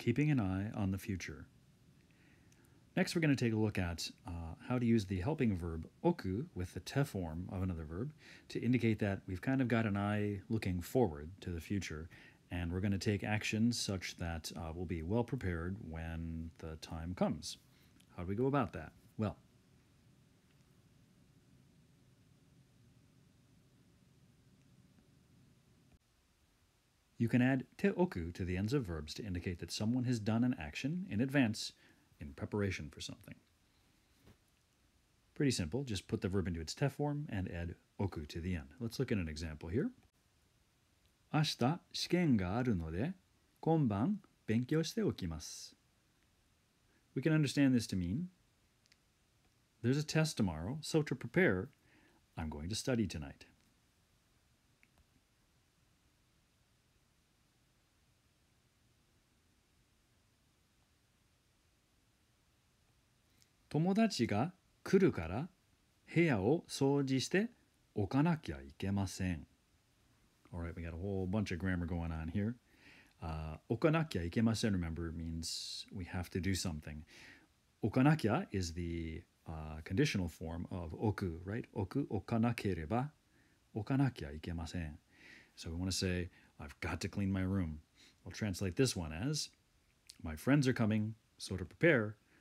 keeping an eye on the future. Next, we're going to take a look at uh, how to use the helping verb oku with the te form of another verb to indicate that we've kind of got an eye looking forward to the future, and we're going to take actions such that uh, we'll be well prepared when the time comes. How do we go about that? Well, You can add teoku to the ends of verbs to indicate that someone has done an action in advance in preparation for something. Pretty simple, just put the verb into its te form and add oku to the end. Let's look at an example here. We can understand this to mean there's a test tomorrow, so to prepare, I'm going to study tonight. 友達が来るから部屋を掃除しておかなきゃいけません。Alright, we got a whole bunch of grammar going on here. Uh, 置かなきゃいけません remember, means we have to do something. 置かなきゃ is the uh, conditional form of oku, right? Oku, So we want to say, I've got to clean my room. We'll translate this one as, My friends are coming, so to prepare.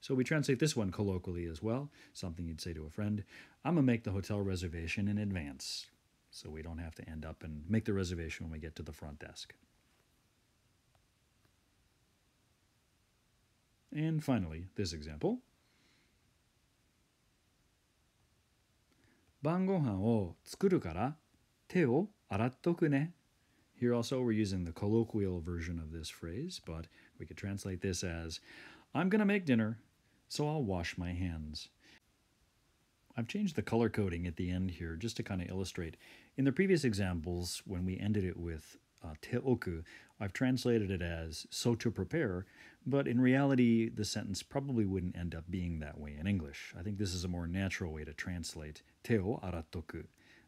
So we translate this one colloquially as well, something you'd say to a friend. I'm going to make the hotel reservation in advance so we don't have to end up and make the reservation when we get to the front desk. And finally, this example. Here, also we're using the colloquial version of this phrase, but we could translate this as I'm going to make dinner, so I'll wash my hands. I've changed the color coding at the end here just to kind of illustrate. In the previous examples, when we ended it with uh, teoku, I've translated it as so to prepare, but in reality, the sentence probably wouldn't end up being that way in English. I think this is a more natural way to translate teo aratoku,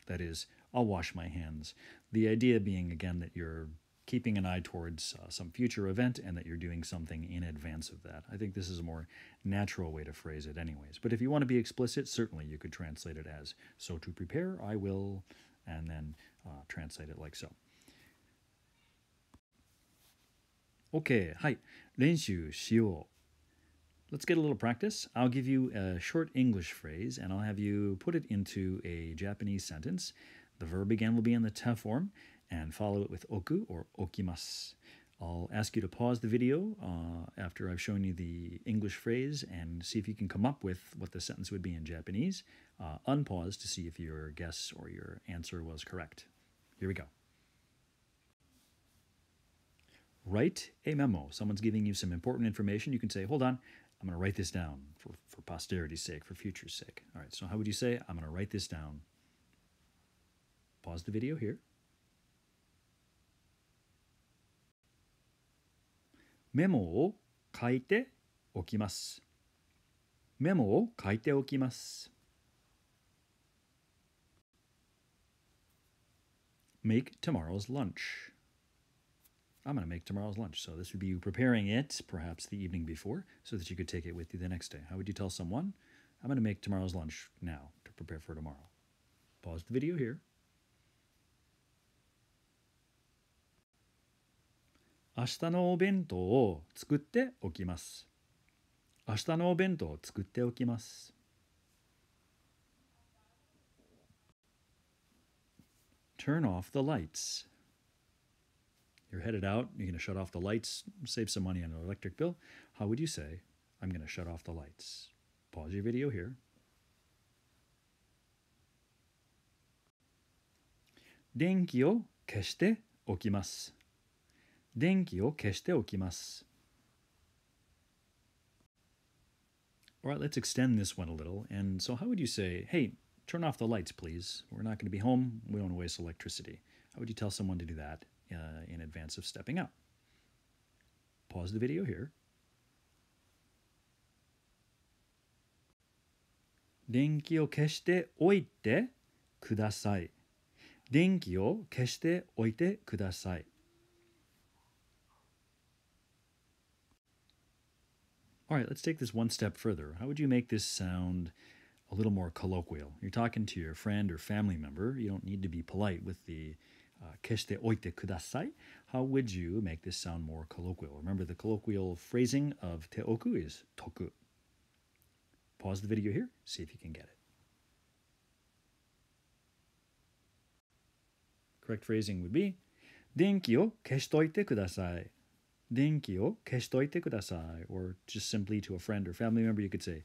that is, I'll wash my hands. The idea being, again, that you're keeping an eye towards uh, some future event and that you're doing something in advance of that. I think this is a more natural way to phrase it, anyways. But if you want to be explicit, certainly you could translate it as so to prepare, I will, and then uh, translate it like so. Okay, hi. Shio. Let's get a little practice. I'll give you a short English phrase and I'll have you put it into a Japanese sentence. The verb again will be in the te form, and follow it with oku or okimas. I'll ask you to pause the video uh, after I've shown you the English phrase and see if you can come up with what the sentence would be in Japanese. Uh, unpause to see if your guess or your answer was correct. Here we go. Write a memo. Someone's giving you some important information. You can say, hold on, I'm going to write this down for, for posterity's sake, for future's sake. All right, so how would you say, I'm going to write this down? Pause the video here. メモを書いておきます。メモを書いておきます。Make tomorrow's lunch. I'm going to make tomorrow's lunch. So this would be you preparing it, perhaps the evening before, so that you could take it with you the next day. How would you tell someone, I'm going to make tomorrow's lunch now to prepare for tomorrow? Pause the video here. 明日のお弁当を作っておきます。明日のお弁当を作っておきます。Turn off the lights. You're headed out, you're going to shut off the lights, save some money on an electric bill. How would you say, I'm going to shut off the lights? Pause your video here. 電気を消しておきます。電気を消しておきます。Alright, let's extend this one a little. And so, how would you say, hey, turn off the lights, please? We're not going to be home. We don't waste electricity. How would you tell someone to do that uh, in advance of stepping out? Pause the video here. 電気を消しておいてください。電気を消しておいてください。All right, let's take this one step further. How would you make this sound a little more colloquial? You're talking to your friend or family member. You don't need to be polite with the keshite uh, oite kudasai. How would you make this sound more colloquial? Remember the colloquial phrasing of teoku is toku. Pause the video here, see if you can get it. Correct phrasing would be, Denki o keshitoite kudasai or just simply to a friend or family member, you could say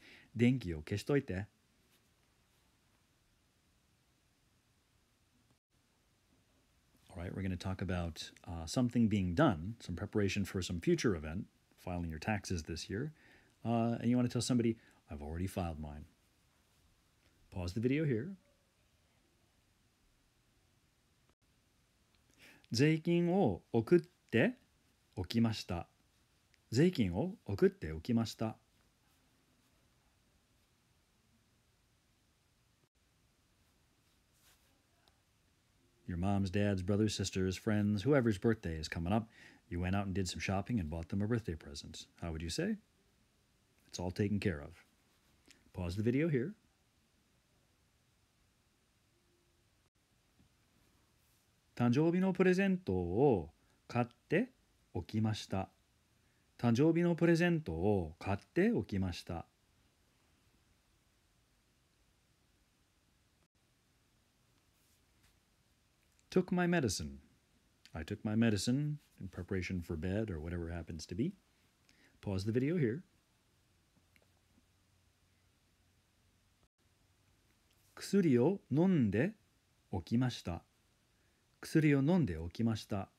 All right, we're going to talk about uh, something being done, some preparation for some future event, filing your taxes this year. Uh, and you want to tell somebody, I've already filed mine. Pause the video here. 税金を送って your moms, dads, brothers, sisters, friends, whoever's birthday is coming up, you went out and did some shopping and bought them a birthday present. How would you say? It's all taken care of. Pause the video here. Tanjoubi no presento katte おきました誕生日のプレゼントを買っておきました「took my medicine」I took my medicine in preparation for bed or whatever happens to be. Pause the video here. 薬を飲んでおきました。薬を飲んで起きました。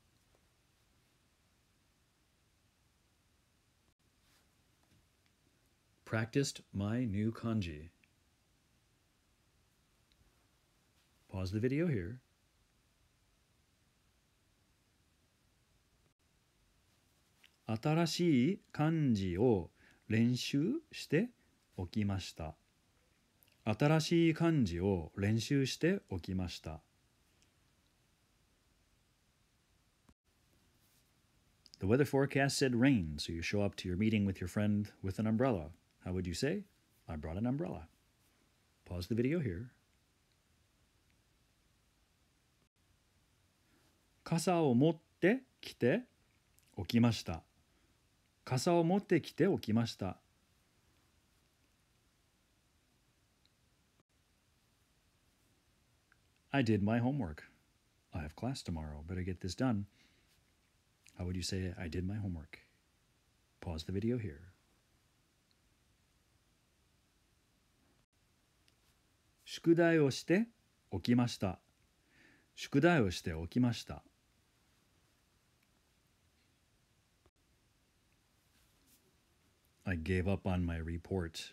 practiced my new kanji. Pause the video here. Atarashi The weather forecast said rain, so you show up to your meeting with your friend with an umbrella. How would you say, I brought an umbrella? Pause the video here. Kasa o motte kite okimashita. Kasa o motte kite okimashita. I did my homework. I have class tomorrow. Better get this done. How would you say I did my homework? Pause the video here. 宿題をしておきました宿題をしておきました I gave up on my report.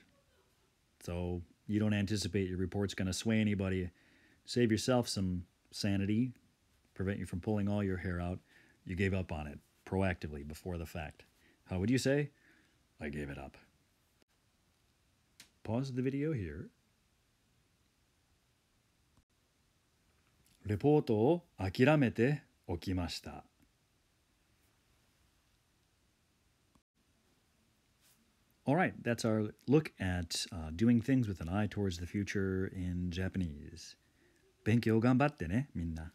So you don't anticipate your report's going to sway anybody. Save yourself some sanity, prevent you from pulling all your hair out. You gave up on it proactively before the fact. How would you say? I gave it up. Pause the video here レポートを諦めておきました Alright, that's our look at uh, doing things with an eye towards the future in Japanese. 勉強頑張ってね、みんな。